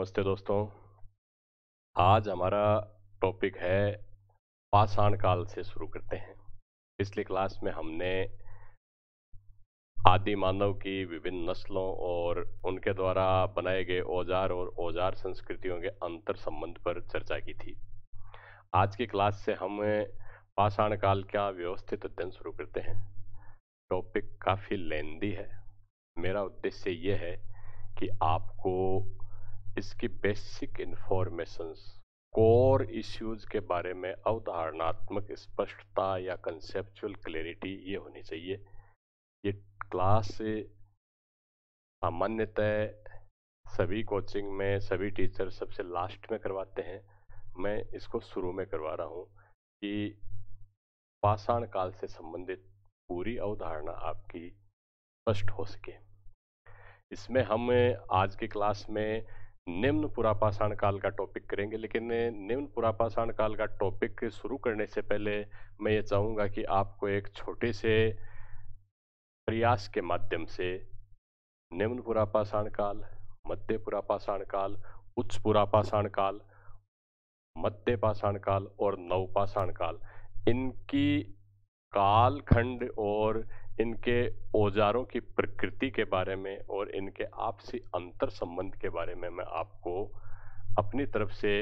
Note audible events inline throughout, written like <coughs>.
नमस्ते दोस्तों आज हमारा टॉपिक है पाषाण काल से शुरू करते हैं पिछली क्लास में हमने आदि मानव की विभिन्न नस्लों और उनके द्वारा बनाए गए औजार और औजार संस्कृतियों के अंतर संबंध पर चर्चा की थी आज की क्लास से हम पाषाण काल का व्यवस्थित अध्ययन शुरू करते हैं टॉपिक काफ़ी लेंदी है मेरा उद्देश्य यह है कि आपको इसकी बेसिक इन्फॉर्मेशंस कोर इश्यूज के बारे में अवधारणात्मक स्पष्टता या कंसेप्चुअल क्लैरिटी ये होनी चाहिए ये क्लास सामान्यतः सभी कोचिंग में सभी टीचर सबसे लास्ट में करवाते हैं मैं इसको शुरू में करवा रहा हूँ कि पाषाण काल से संबंधित पूरी अवधारणा आपकी स्पष्ट हो सके इसमें हम आज की क्लास में निम्न पुरापाषाण काल का टॉपिक करेंगे लेकिन निम्न पुरापाषाण काल का टॉपिक शुरू करने से पहले मैं ये चाहूँगा कि आपको एक छोटे से प्रयास के माध्यम से निम्न पुरापाषाण काल मध्य पुरापाषाण काल उच्च पुरापाषाण काल मध्य पाषाण काल और नवपाषाण काल इनकी कालखंड और इनके औजारों की प्रकृति के बारे में और इनके आपसी अंतर संबंध के बारे में मैं आपको अपनी तरफ से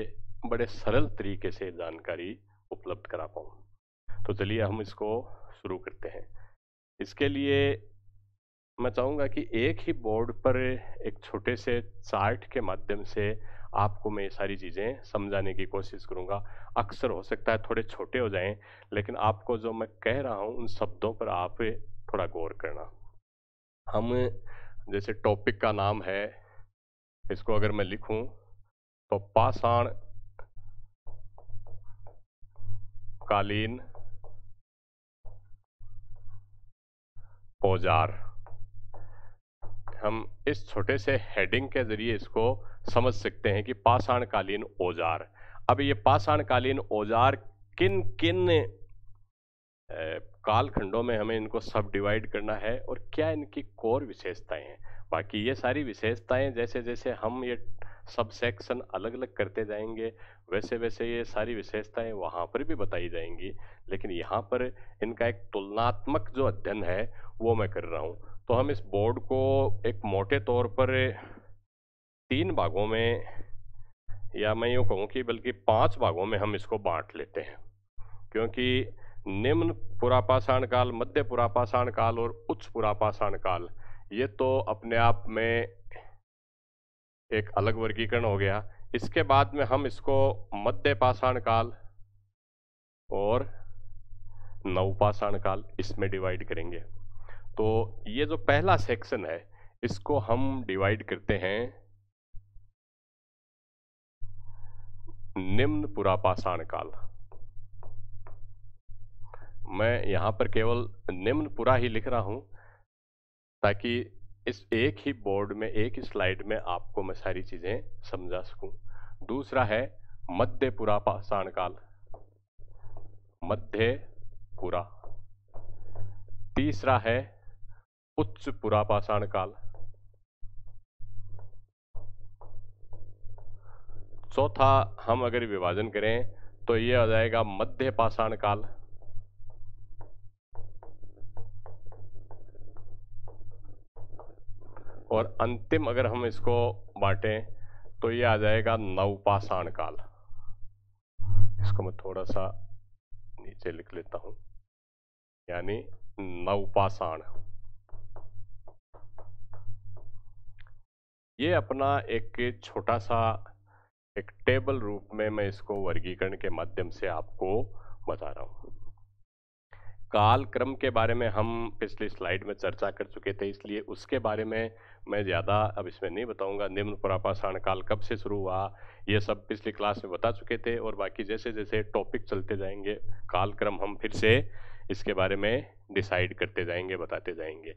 बड़े सरल तरीके से जानकारी उपलब्ध करा पाऊँ तो चलिए हम इसको शुरू करते हैं इसके लिए मैं चाहूँगा कि एक ही बोर्ड पर एक छोटे से चार्ट के माध्यम से आपको मैं ये सारी चीज़ें समझाने की कोशिश करूँगा अक्सर हो सकता है थोड़े छोटे हो जाएं लेकिन आपको जो मैं कह रहा हूँ उन शब्दों पर आप थोड़ा गौर करना हम जैसे टॉपिक का नाम है इसको अगर मैं लिखूं तो पाषाण कालीन औजार हम इस छोटे से हेडिंग के जरिए इसको समझ सकते हैं कि पाषाणकालीन औजार अब ये पाषाणकालीन औजार किन किन कालखंडों में हमें इनको सब डिवाइड करना है और क्या इनकी कोर विशेषताएं हैं बाकी ये सारी विशेषताएं जैसे जैसे हम ये सब सेक्शन अलग अलग करते जाएंगे वैसे वैसे ये सारी विशेषताएं वहाँ पर भी बताई जाएंगी लेकिन यहाँ पर इनका एक तुलनात्मक जो अध्ययन है वो मैं कर रहा हूँ तो हम इस बोर्ड को एक मोटे तौर पर तीन भागों में या मैं यूँ कहूँ कि बल्कि पांच भागों में हम इसको बांट लेते हैं क्योंकि निम्न पुरापाषाण काल मध्य पुरापाषाण काल और उच्च पुरापाषाण काल ये तो अपने आप में एक अलग वर्गीकरण हो गया इसके बाद में हम इसको मध्य पाषाण काल और नवपाषाण काल इसमें डिवाइड करेंगे तो ये जो पहला सेक्शन है इसको हम डिवाइड करते हैं निम्न पुरापाषाण काल मैं यहाँ पर केवल निम्न पूरा ही लिख रहा हूँ ताकि इस एक ही बोर्ड में एक ही स्लाइड में आपको मैं सारी चीज़ें समझा सकूँ दूसरा है मध्य पुरा पाषाण काल मध्य पुरा तीसरा है उच्च पुरा पाषाण काल चौथा हम अगर विभाजन करें तो यह आ जाएगा मध्य पाषाण काल और अंतिम अगर हम इसको बांटें तो ये आ जाएगा नवपाषाण काल इसको मैं थोड़ा सा नीचे लिख लेता हूं यानी नवपाषाण ये अपना एक छोटा सा एक टेबल रूप में मैं इसको वर्गीकरण के माध्यम से आपको बता रहा हूं काल क्रम के बारे में हम पिछली स्लाइड में चर्चा कर चुके थे इसलिए उसके बारे में मैं ज़्यादा अब इसमें नहीं बताऊंगा निम्न पुरापाषाण काल कब से शुरू हुआ ये सब पिछली क्लास में बता चुके थे और बाकी जैसे जैसे टॉपिक चलते जाएंगे कालक्रम हम फिर से इसके बारे में डिसाइड करते जाएंगे बताते जाएंगे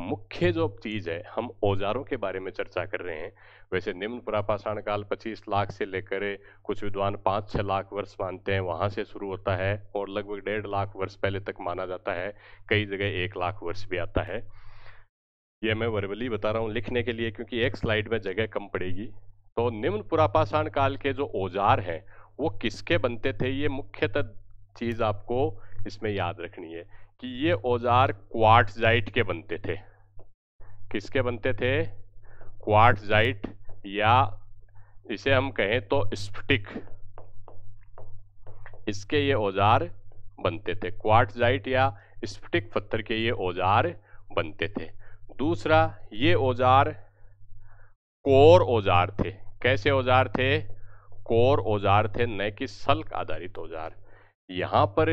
मुख्य जो चीज़ है हम औजारों के बारे में चर्चा कर रहे हैं वैसे निम्न पुरापाषाण काल 25 लाख से लेकर कुछ विद्वान 5-6 लाख वर्ष मानते हैं वहां से शुरू होता है और लगभग डेढ़ लाख वर्ष पहले तक माना जाता है कई जगह एक लाख वर्ष भी आता है यह मैं वर्वली बता रहा हूँ लिखने के लिए क्योंकि एक स्लाइड में जगह कम पड़ेगी तो निम्न पुरापाषाण काल के जो औजार हैं वो किसके बनते थे ये मुख्यतः चीज़ आपको इसमें याद रखनी है कि ये औजार क्वार्टजाइट के बनते थे किसके बनते थे क्वार्टजाइट या इसे हम कहें तो स्फटिक इसके ये औजार बनते थे क्वार्टजाइट या स्फटिक पत्थर के ये औजार बनते थे दूसरा ये औजार कोर औजार थे कैसे औजार थे कोर औजार थे न कि सल्क आधारित औजार यहाँ पर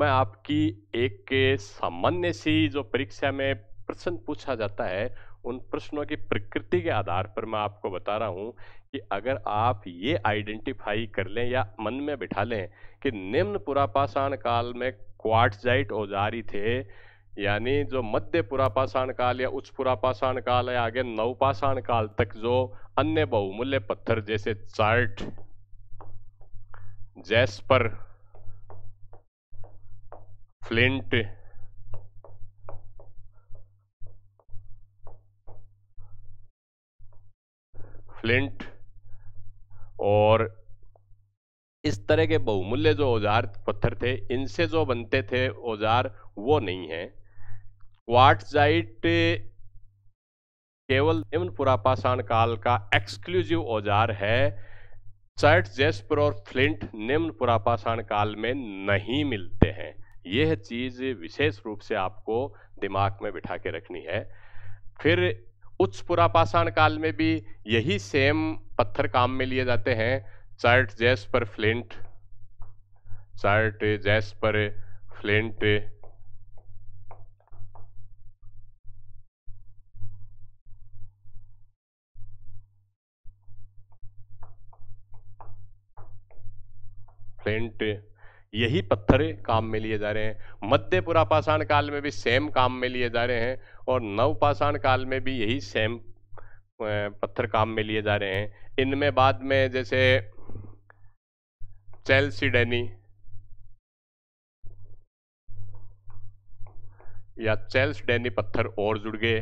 मैं आपकी एक सामान्य सी जो परीक्षा में प्रश्न पूछा जाता है उन प्रश्नों की प्रकृति के आधार पर मैं आपको बता रहा हूँ कि अगर आप ये आइडेंटिफाई कर लें या मन में बिठा लें कि निम्न पुरापाषाण काल में क्वाटजाइट औजारी थे यानी जो मध्य पुरापाषाण काल या उच्च पुरापाषाण काल या आगे नवपाषाण काल तक जो अन्य बहुमूल्य पत्थर जैसे चार्ट जैस्पर फ्लिंट फ्लिंट और इस तरह के बहुमूल्य जो औजार पत्थर थे इनसे जो बनते थे औजार वो नहीं है क्वार्टजाइट केवल निम्न पुरापाषाण काल का एक्सक्लूसिव औजार है चर्ट जेस्पर और फ्लिंट निम्न पुरापाषाण काल में नहीं मिलते हैं यह चीज़ विशेष रूप से आपको दिमाग में बिठा के रखनी है फिर उच्च पुरापाषाण काल में भी यही सेम पत्थर काम में लिए जाते हैं चार्ट जैस पर फ्लिंट चार्ट जैस पर फ्लिंट फ्लिंट यही पत्थर काम में लिए जा रहे हैं मध्य पुरापाषाण काल में भी सेम काम में लिए जा रहे हैं और नवपाषाण काल में भी यही सेम पत्थर काम में लिए जा रहे हैं इनमें बाद में जैसे चेल्सिडेनी या चेल्स डेनी पत्थर और जुड़ गए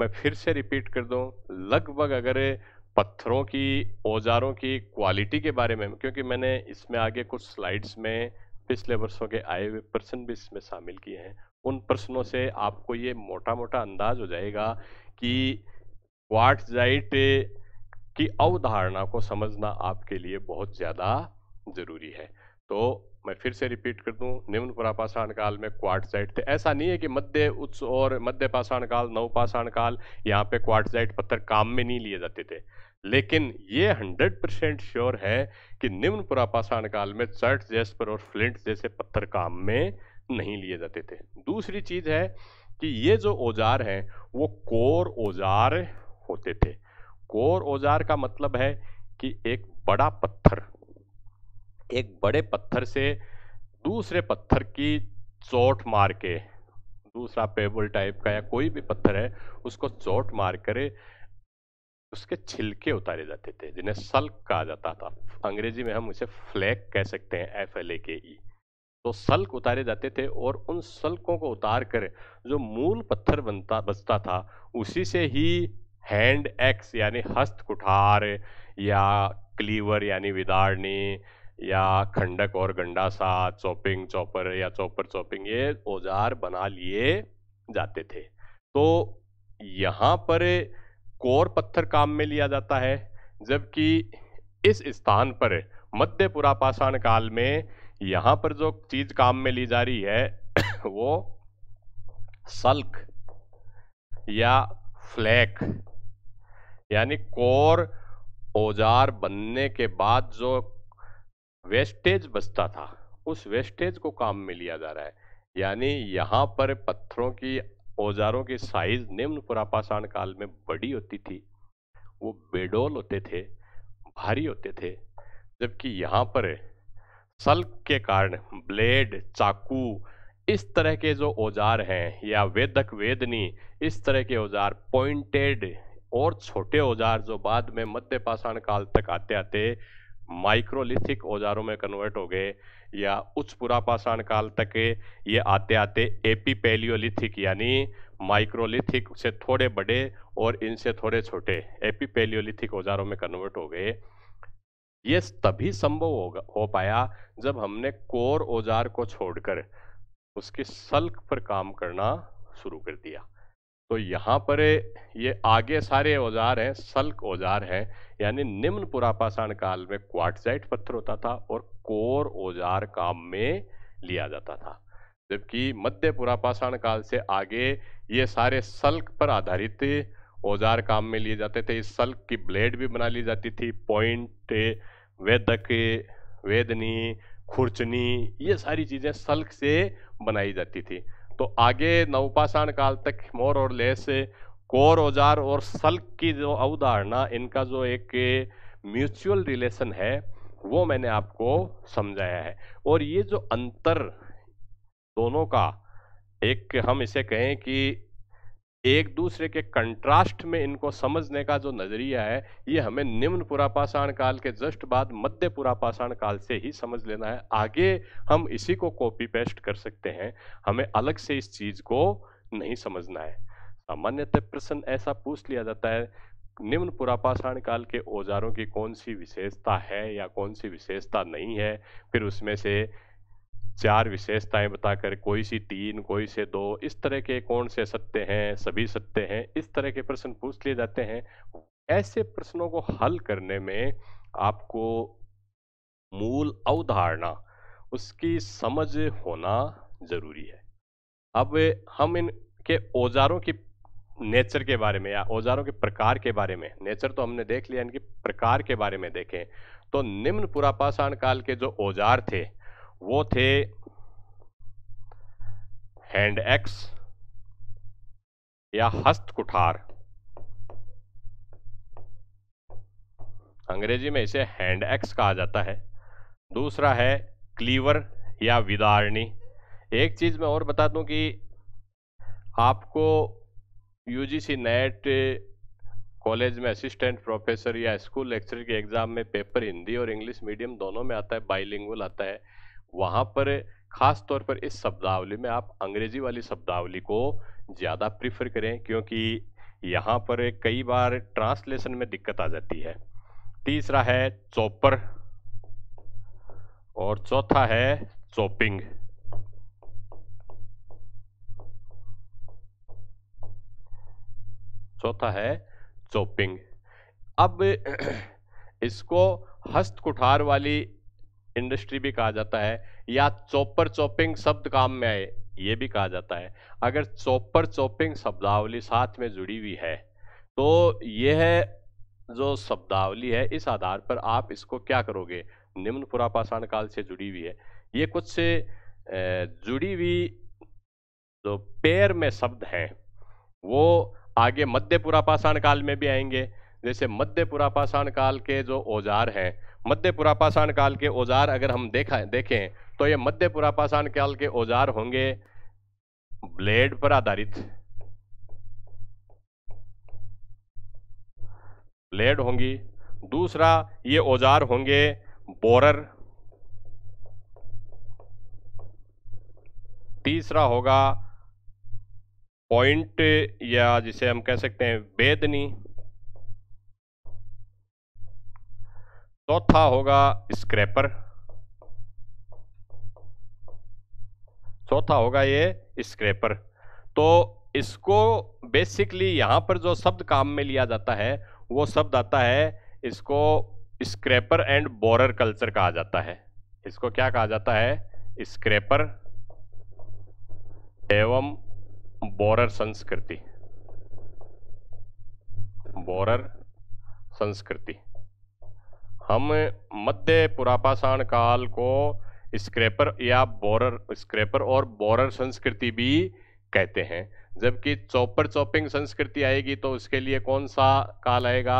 मैं फिर से रिपीट कर दूं लगभग अगर पत्थरों की औजारों की क्वालिटी के बारे में क्योंकि मैंने इसमें आगे कुछ स्लाइड्स में पिछले वर्षों के आए हुए प्रश्न भी इसमें शामिल किए हैं उन प्रश्नों से आपको ये मोटा मोटा अंदाज हो जाएगा कि जाइट की अवधारणा को समझना आपके लिए बहुत ज़्यादा ज़रूरी है तो मैं फिर से रिपीट कर दूं निम्न पुरापाषाण काल में क्वार्टजाइट थे ऐसा नहीं है कि मध्य उच्च और मध्य पाषाण काल नव पाषाण काल यहाँ पे क्वाटजाइट पत्थर काम में नहीं लिए जाते थे लेकिन ये 100 परसेंट श्योर है कि निम्न पुरापाषाण काल में चर्ट जैसपर और फ्लिंट जैसे पत्थर काम में नहीं लिए जाते थे दूसरी चीज़ है कि ये जो औजार हैं वो कोर औजार होते थे कोर औजार का मतलब है कि एक बड़ा पत्थर एक बड़े पत्थर से दूसरे पत्थर की चोट मार के दूसरा पेबल टाइप का या कोई भी पत्थर है उसको चोट मार कर उसके छिलके उतारे जाते थे जिन्हें सल्क कहा जाता था अंग्रेजी में हम उसे फ्लैग कह सकते हैं एफ एल ए के ई तो सल्क उतारे जाते थे और उन सल्कों को उतार कर जो मूल पत्थर बनता बचता था उसी से ही हैंड एक्स यानी हस्त कुठार या क्लीवर यानी विदारणी या खंडक और गंडा सा चौपिंग चौपर या चौपर चौपिंग ये औजार बना लिए जाते थे तो यहाँ पर कोर पत्थर काम में लिया जाता है जबकि इस स्थान पर मध्य पुरापाषाण काल में यहाँ पर जो चीज काम में ली जा रही है <coughs> वो सल्क या फ्लैक यानी कोर औजार बनने के बाद जो वेस्टेज बचता था उस वेस्टेज को काम में लिया जा रहा है यानी यहाँ पर पत्थरों की औजारों की साइज निम्न पुरापाषाण काल में बड़ी होती थी वो बेडोल होते थे भारी होते थे जबकि यहाँ पर सल्क के कारण ब्लेड चाकू इस तरह के जो औजार हैं या वेदक वेदनी इस तरह के औजार पॉइंटेड और छोटे औजार जो बाद में मध्य पाषाण काल तक आते आते माइक्रोलिथिक औजारों में कन्वर्ट हो गए या उच्च पुरापाषाण काल तक ये आते आते एपी पेलियोलिथिक यानी माइक्रोलिथिक से थोड़े बड़े और इनसे थोड़े छोटे एपी पेलियोलिथिक औजारों में कन्वर्ट हो गए ये तभी संभव होगा हो पाया जब हमने कोर औजार को छोड़कर उसके सल्क पर काम करना शुरू कर दिया तो यहाँ पर ये आगे सारे औजार हैं सल्क औजार हैं यानी निम्न पुरापाषाण काल में क्वाटजाइट पत्थर होता था और कोर औजार काम में लिया जाता था जबकि मध्य पुरापाषाण काल से आगे ये सारे सल्क पर आधारित औजार काम में लिए जाते थे इस सल्क की ब्लेड भी बना ली जाती थी पॉइंट वेदक वेदनी खुर्चनी ये सारी चीज़ें सल्क से बनाई जाती थी तो आगे नवपाषाण काल तक मोर और लेस कोर औजार और सल्क की जो अवधारणा इनका जो एक म्यूचुअल रिलेशन है वो मैंने आपको समझाया है और ये जो अंतर दोनों का एक हम इसे कहें कि एक दूसरे के कंट्रास्ट में इनको समझने का जो नज़रिया है ये हमें निम्न पुरापाषाण काल के जस्ट बाद मध्य पुरापाषाण काल से ही समझ लेना है आगे हम इसी को कॉपी पेस्ट कर सकते हैं हमें अलग से इस चीज़ को नहीं समझना है सामान्यतः प्रश्न ऐसा पूछ लिया जाता है निम्न पुरापाषाण काल के औजारों की कौन सी विशेषता है या कौन सी विशेषता नहीं है फिर उसमें से चार विशेषताएं बताकर कोई सी तीन कोई से दो इस तरह के कौन से सत्य हैं सभी सत्य हैं इस तरह के प्रश्न पूछ लिए जाते हैं ऐसे प्रश्नों को हल करने में आपको मूल अवधारणा उसकी समझ होना जरूरी है अब हम इनके औजारों की नेचर के बारे में या औजारों के प्रकार के बारे में नेचर तो हमने देख लिया इनके प्रकार के बारे में देखें तो निम्न पुरापाषाण काल के जो औजार थे वो थे हैंड एक्स या हस्त कुठार अंग्रेजी में इसे हैंड एक्स कहा जाता है दूसरा है क्लीवर या विदारणी एक चीज मैं और बता दूं कि आपको यूजीसी नेट कॉलेज में असिस्टेंट प्रोफेसर या स्कूल लेक्चर के एग्ज़ाम में पेपर हिंदी और इंग्लिश मीडियम दोनों में आता है बाइलिंगुअल आता है वहाँ पर ख़ास तौर पर इस शब्दावली में आप अंग्रेजी वाली शब्दावली को ज़्यादा प्रीफर करें क्योंकि यहाँ पर कई बार ट्रांसलेशन में दिक्कत आ जाती है तीसरा है चौपर और चौथा है चौपिंग चौथा है चॉपिंग अब <clears throat> इसको हस्त कुठार वाली इंडस्ट्री भी कहा जाता है या चॉपर चॉपिंग शब्द काम में आए ये भी कहा जाता है अगर चॉपर चॉपिंग शब्दावली साथ में जुड़ी हुई है तो यह जो शब्दावली है इस आधार पर आप इसको क्या करोगे निम्न पुरापाषाण काल से जुड़ी हुई है ये कुछ से जुड़ी हुई जो पेयर में शब्द हैं वो आगे मध्य पाषाण काल में भी आएंगे जैसे मध्य पुरापाषाण काल के जो औजार हैं मध्य पाषाण काल के औजार अगर हम देखा देखें तो ये मध्य पुरापाषाण काल के औजार होंगे ब्लेड पर आधारित ब्लेड होंगी दूसरा ये औजार होंगे बोरर तीसरा होगा पॉइंट या जिसे हम कह सकते हैं वेदनी चौथा तो होगा स्क्रैपर चौथा होगा ये स्क्रैपर तो इसको बेसिकली यहां पर जो शब्द काम में लिया जाता है वो शब्द आता है इसको स्क्रैपर एंड बोरर कल्चर कहा जाता है इसको क्या कहा जाता है स्क्रैपर एवं बोरर संस्कृति बोरर संस्कृति हम मध्य पुरापाषाण काल को स्क्रैपर या बोरर स्क्रैपर और बोरर संस्कृति भी कहते हैं जबकि चौपर चौपिंग संस्कृति आएगी तो उसके लिए कौन सा काल आएगा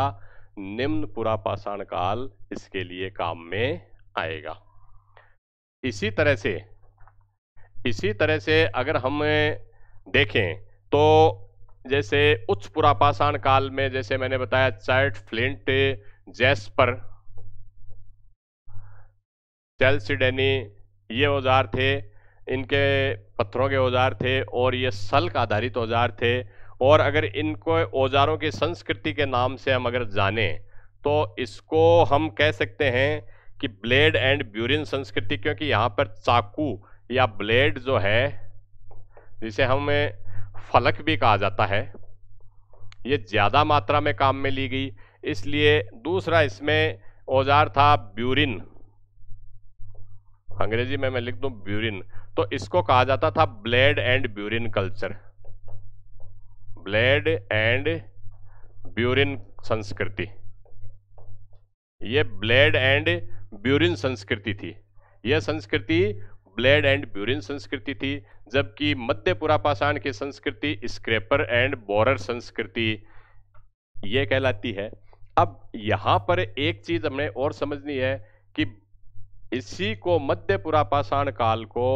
निम्न पुरापाषाण काल इसके लिए काम में आएगा इसी तरह से इसी तरह से अगर हम देखें तो जैसे उच्च पुरापाषाण काल में जैसे मैंने बताया चैट फ्लिंट जैस्पर चेल्सिडेनी ये औजार थे इनके पत्थरों के औजार थे और ये सल्क आधारित औजार थे और अगर इनको औजारों की संस्कृति के नाम से हम अगर जाने तो इसको हम कह सकते हैं कि ब्लेड एंड ब्यूरिन संस्कृति क्योंकि यहाँ पर चाकू या ब्लेड जो है जिसे हमें फलक भी कहा जाता है ये ज़्यादा मात्रा में काम में ली गई इसलिए दूसरा इसमें औजार था ब्यूरिन अंग्रेजी में मैं लिख दूं ब्यूरिन तो इसको कहा जाता था blade and burin culture blade and burin संस्कृति ये ब्लेड एंड ब्यूरिन संस्कृति थी यह संस्कृति ब्लेड एंड ब्यूरिन संस्कृति थी जबकि मध्यपुरा पुरापाषाण की संस्कृति स्क्रेपर एंड बोरर संस्कृति ये कहलाती है अब यहाँ पर एक चीज हमें और समझनी है कि इसी को मध्य पुरापाषाण काल को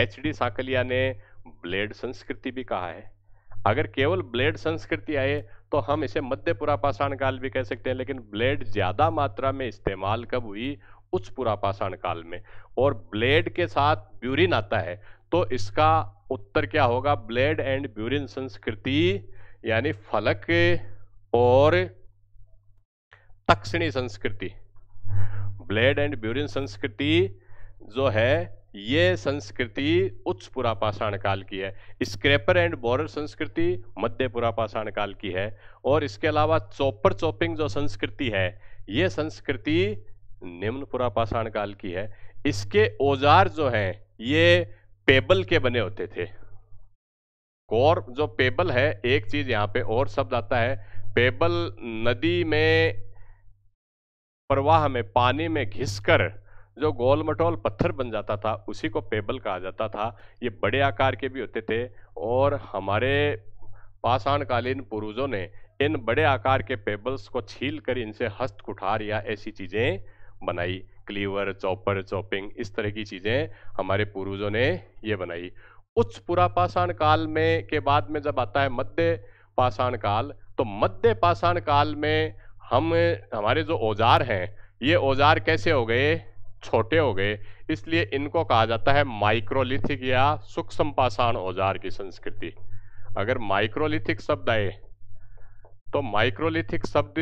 एच डी साकलिया ने ब्लेड संस्कृति भी कहा है अगर केवल ब्लेड संस्कृति आए तो हम इसे मध्य पुरापाषाण काल भी कह सकते हैं लेकिन ब्लेड ज़्यादा मात्रा में इस्तेमाल कब हुई उच्च पुरापाषाण काल में और ब्लेड के साथ ब्यूरिन आता है तो इसका उत्तर क्या होगा ब्लेड एंड ब्यूरिन संस्कृति यानी फलक और तक्षणी संस्कृति ब्लेड एंड ब्यूरिन संस्कृति जो है ये संस्कृति उच्च पुरापाषाण काल की है स्क्रेपर एंड बोरर संस्कृति मध्य पुरापाषाण काल की है और इसके अलावा चौपर चौपिंग जो संस्कृति है ये संस्कृति निम्नपुरा पाषाण काल की है इसके औजार जो हैं ये पेबल के बने होते थे और जो पेबल है एक चीज यहाँ पे और शब्द आता है पेबल नदी में प्रवाह में पानी में घिसकर जो गोल मटोल पत्थर बन जाता था उसी को पेबल कहा जाता था ये बड़े आकार के भी होते थे और हमारे पाषाणकालीन पूर्वजों ने इन बड़े आकार के पेबल्स को छील कर इनसे हस्त कुठार या ऐसी चीज़ें बनाई क्लीवर चॉपर चॉपिंग इस तरह की चीज़ें हमारे पूर्वजों ने ये बनाई उच्च पुरापाषाण काल में के बाद में जब आता है मध्य पाषाण काल तो मध्य पाषाण काल में हम हमारे जो औजार हैं ये औजार कैसे हो गए छोटे हो गए इसलिए इनको कहा जाता है माइक्रोलिथिक या सूक्ष्म पाषाण औजार की संस्कृति अगर माइक्रोलिथिक शब्द आए तो माइक्रोलिथिक शब्द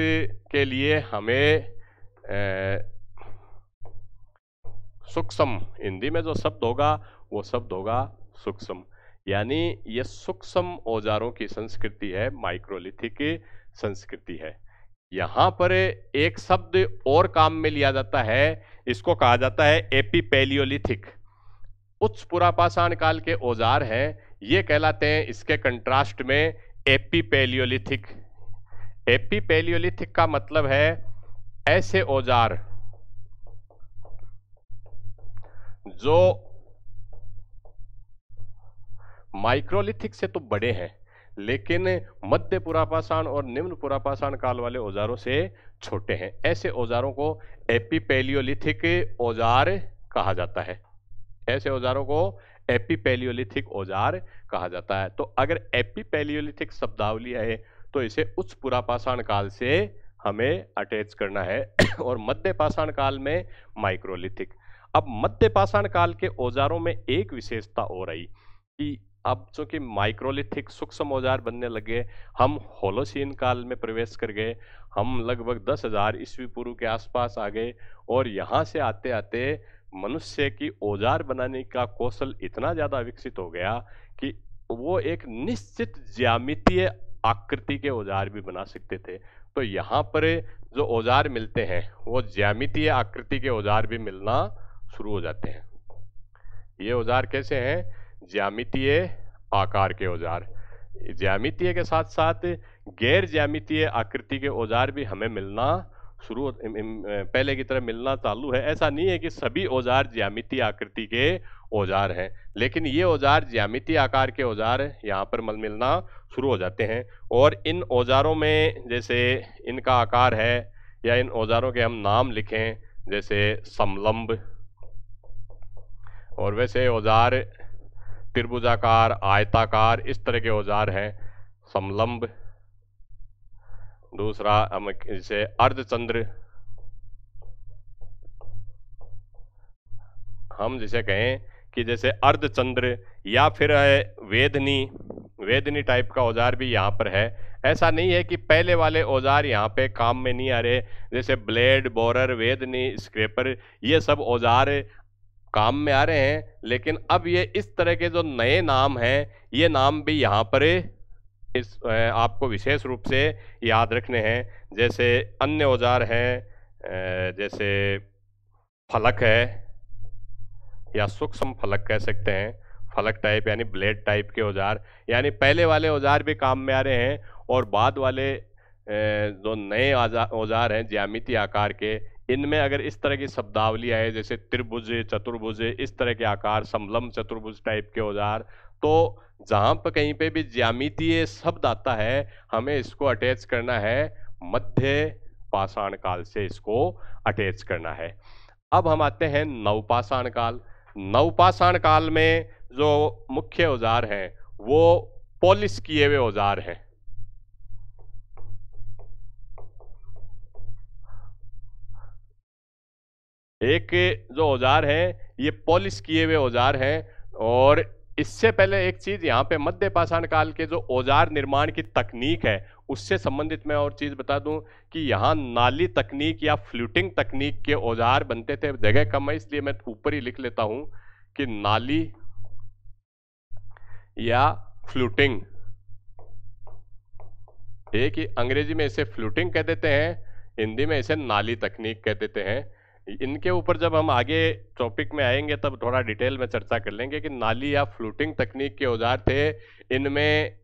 के लिए हमें सूक्ष्म हिंदी में जो शब्द होगा वो शब्द होगा सूक्ष्म यानी ये सूक्ष्म औजारों की संस्कृति है माइक्रोलिथिक की संस्कृति है यहां पर एक शब्द और काम में लिया जाता है इसको कहा जाता है एपीपेलियोलिथिक उच्च पुरापाषाण काल के औजार हैं ये कहलाते हैं इसके कंट्रास्ट में एपीपेलियोलिथिक एपीपेलियोलिथिक का मतलब है ऐसे औजार जो माइक्रोलिथिक से तो बड़े हैं लेकिन मध्य पुरापाषाण और निम्न पुरापाषाण काल वाले औजारों से छोटे हैं ऐसे औजारों को एपीपेलियोलिथिक औजार कहा जाता है ऐसे औजारों को एपीपेलियोलिथिक औजार कहा जाता है तो अगर एपीपेलियोलिथिक शब्दावली है तो इसे उच्च पुरापाषाण काल से हमें अटैच करना है और मध्य पाषाण काल में माइक्रोलिथिक अब मध्य पाषाण काल के औजारों में एक विशेषता हो रही कि अब चूंकि माइक्रोलिथिक सूक्ष्म औजार बनने लगे हम होलोसिन काल में प्रवेश कर गए हम लगभग दस हजार ईस्वी पूर्व के आसपास आ गए और यहाँ से आते आते मनुष्य की औजार बनाने का कौशल इतना ज़्यादा विकसित हो गया कि वो एक निश्चित ज्यामितीय आकृति के औजार भी बना सकते थे तो यहाँ पर जो औजार मिलते हैं वो ज्यामितीय आकृति के औजार भी मिलना शुरू हो जाते हैं ये औजार कैसे हैं ज्यामितीय आकार के औजार ज्यामितीय के साथ साथ गैर ज्यामितीय आकृति के औजार भी हमें मिलना शुरू पहले की तरह मिलना चालू है ऐसा नहीं है कि सभी औजार ज्यामिति आकृति के औजार हैं लेकिन ये औजार ज्यामिति आकार के औजार यहाँ पर मल मिलना शुरू हो जाते हैं और इन औजारों में जैसे इनका आकार है या इन औजारों के हम नाम लिखें जैसे समलम्ब और वैसे औजार त्रिभुजाकार आयताकार इस तरह के औजार हैं समलंब दूसरा हम इसे अर्धचंद्र हम जिसे कहें कि जैसे अर्धचंद्र या फिर वेदनी वेदनी टाइप का औजार भी यहाँ पर है ऐसा नहीं है कि पहले वाले औजार यहाँ पे काम में नहीं आ रहे जैसे ब्लेड बोरर वेदनी स्क्रेपर ये सब औजार काम में आ रहे हैं लेकिन अब ये इस तरह के जो नए नाम हैं ये नाम भी यहाँ पर इस आपको विशेष रूप से याद रखने हैं जैसे अन्य औजार हैं जैसे फलक है या सूक्ष्म फलक कह सकते हैं फलक टाइप यानी ब्लेड टाइप के औजार यानी पहले वाले औजार भी काम में आ रहे हैं और बाद वाले जो नए औजार हैं ज्यामिति आकार के इनमें अगर इस तरह की शब्दावली आए जैसे त्रिभुज चतुर्भुज इस तरह के आकार समलम चतुर्भुज टाइप के औजार तो जहाँ पर कहीं पे भी ज्यामितीय शब्द आता है हमें इसको अटैच करना है मध्य पाषाण काल से इसको अटैच करना है अब हम आते हैं नवपाषाण काल नवपाषाण काल में जो मुख्य औजार हैं वो पॉलिश किए हुए औजार हैं एक जो औजार है ये पॉलिश किए हुए औजार हैं और इससे पहले एक चीज़ यहाँ पे मध्य पाषाण काल के जो औजार निर्माण की तकनीक है उससे संबंधित मैं और चीज़ बता दूं कि यहाँ नाली तकनीक या फ्लूटिंग तकनीक के औजार बनते थे जगह कम है इसलिए मैं ऊपर ही लिख लेता हूं कि नाली या फ्लूटिंग एक ही अंग्रेजी में इसे फ्लूटिंग कह देते हैं हिंदी में इसे नाली तकनीक कह देते हैं इनके ऊपर जब हम आगे टॉपिक में आएंगे तब थोड़ा डिटेल में चर्चा कर लेंगे कि नाली या फ्लोटिंग तकनीक के औजार थे इनमें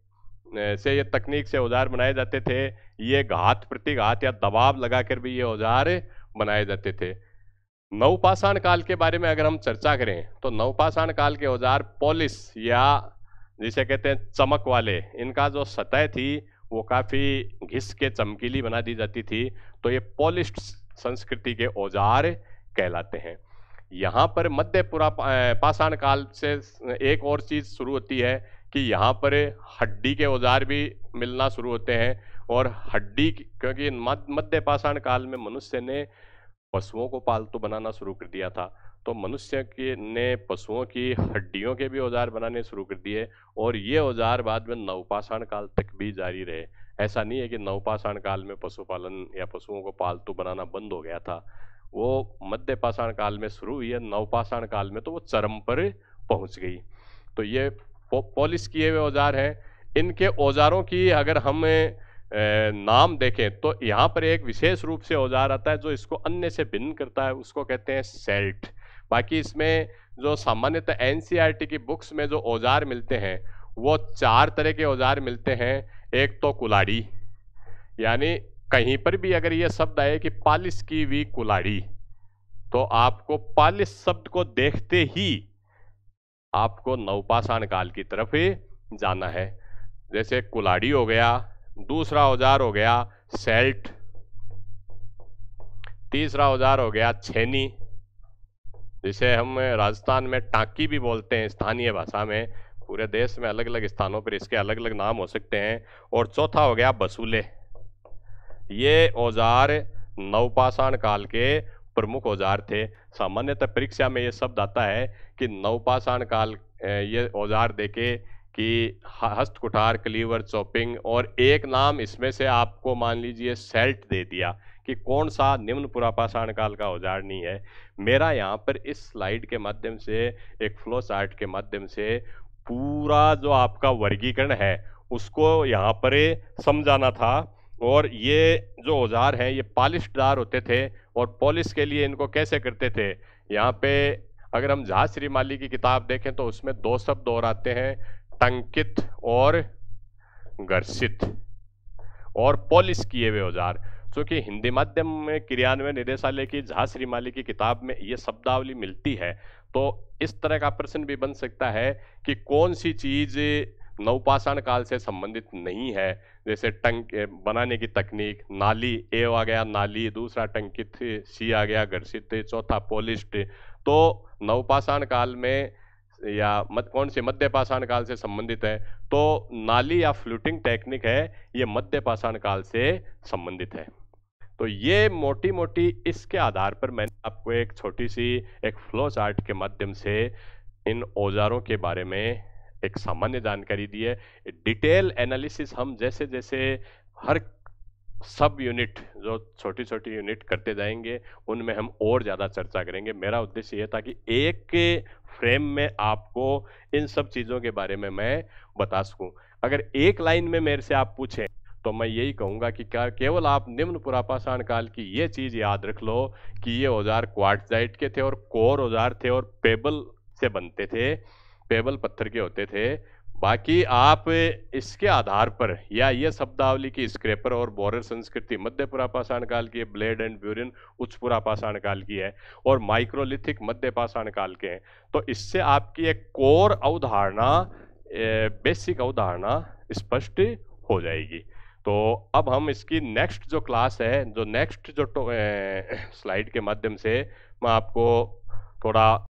से ये तकनीक से औजार बनाए जाते थे ये घात प्रतिघात या दबाव लगाकर भी ये औजार बनाए जाते थे नवपाषाण काल के बारे में अगर हम चर्चा करें तो नवपाषाण काल के औजार पॉलिस या जिसे कहते हैं चमक वाले इनका जो सतह थी वो काफ़ी घिस के चमकीली बना दी जाती थी तो ये पॉलिश संस्कृति के औजार कहलाते हैं यहाँ पर मध्य पुरा पाषाण काल से एक और चीज़ शुरू होती है कि यहाँ पर हड्डी के औजार भी मिलना शुरू होते हैं और हड्डी क्योंकि मध्य पाषाण काल में मनुष्य ने पशुओं को पालतू बनाना शुरू कर दिया था तो मनुष्य के ने पशुओं की हड्डियों के भी औजार बनाने शुरू कर दिए और ये औजार बाद में नवपाषाण काल तक भी जारी रहे ऐसा नहीं है कि नवपाषाण काल में पशुपालन या पशुओं को पालतू बनाना बंद हो गया था वो मध्य पाषाण काल में शुरू हुई है नवपाषाण काल में तो वो चरम पर पहुंच गई तो ये पॉलिश किए हुए औजार हैं इनके औजारों की अगर हम नाम देखें तो यहाँ पर एक विशेष रूप से औजार आता है जो इसको अन्य से भिन्न करता है उसको कहते हैं सेल्ट बाकी इसमें जो सामान्यतः एन की बुक्स में जो औजार मिलते हैं वो चार तरह के औजार मिलते हैं एक तो कुलाड़ी यानी कहीं पर भी अगर ये शब्द आए कि पालिश की हुई कुलाड़ी तो आपको पालिश शब्द को देखते ही आपको नवपाषाण काल की तरफ जाना है जैसे कुलाड़ी हो गया दूसरा औजार हो गया सेल्ट तीसरा औजार हो गया छेनी जिसे हम राजस्थान में टांकी भी बोलते हैं स्थानीय भाषा में पूरे देश में अलग अलग स्थानों पर इसके अलग अलग नाम हो सकते हैं और चौथा हो गया बसूले ये औजार नवपाषाण काल के प्रमुख औजार थे सामान्यतः परीक्षा में ये शब्द आता है कि नवपाषाण काल ये औजार देखे कि हस्त कुठार क्लीवर चॉपिंग और एक नाम इसमें से आपको मान लीजिए सेल्ट दे दिया कि कौन सा निम्न पुरापाषाण काल का औजार नहीं है मेरा यहाँ पर इस स्लाइड के माध्यम से एक फ्लो चार्ट के माध्यम से पूरा जो आपका वर्गीकरण है उसको यहाँ पर समझाना था और ये जो औजार हैं ये पॉलिशदार होते थे और पॉलिश के लिए इनको कैसे करते थे यहाँ पे अगर हम जहाज श्री माली की किताब देखें तो उसमें दो शब्द और आते हैं टंकित और घर्षित और पॉलिश किए हुए औजार चूँकि हिंदी माध्यम में क्रियान्वयन निदेशालय की झा श्रीमाली की किताब में ये शब्दावली मिलती है तो इस तरह का प्रश्न भी बन सकता है कि कौन सी चीज़ नवपाषाण काल से संबंधित नहीं है जैसे टंक बनाने की तकनीक नाली ए आ गया नाली दूसरा टंकित सी आ गया घर्षित चौथा पॉलिस्ट तो नवपाषाण काल में या मत कौन से मध्य पाषाण काल से संबंधित है तो नाली या फ्लूटिंग टेक्निक है ये मध्य पाषाण काल से संबंधित है तो ये मोटी मोटी इसके आधार पर मैंने आपको एक छोटी सी एक फ्लो चार्ट के माध्यम से इन औजारों के बारे में एक सामान्य जानकारी दी है डिटेल एनालिसिस हम जैसे जैसे हर सब यूनिट जो छोटी छोटी यूनिट करते जाएंगे उनमें हम और ज़्यादा चर्चा करेंगे मेरा उद्देश्य यह था कि एक के फ्रेम में आपको इन सब चीज़ों के बारे में मैं बता सकूं अगर एक लाइन में मेरे से आप पूछें तो मैं यही कहूँगा कि क्या केवल आप निम्न पुरापाषाण काल की ये चीज़ याद रख लो कि ये औजार क्वार्टजाइट के थे और कोर औजार थे और पेबल से बनते थे पेबल पत्थर के होते थे बाकी आप इसके आधार पर या ये शब्दावली की स्क्रेपर और बोरर संस्कृति मध्य पुरापाषाण काल की है ब्लेड एंड ब्यूरिन उच्च पुरापाषाण काल की है और माइक्रोलिथिक मध्य पाषाण काल के हैं तो इससे आपकी एक कोर अवधारणा बेसिक अवधारणा स्पष्ट हो जाएगी तो अब हम इसकी नेक्स्ट जो क्लास है जो नेक्स्ट जो स्लाइड eh, के माध्यम से मैं आपको थोड़ा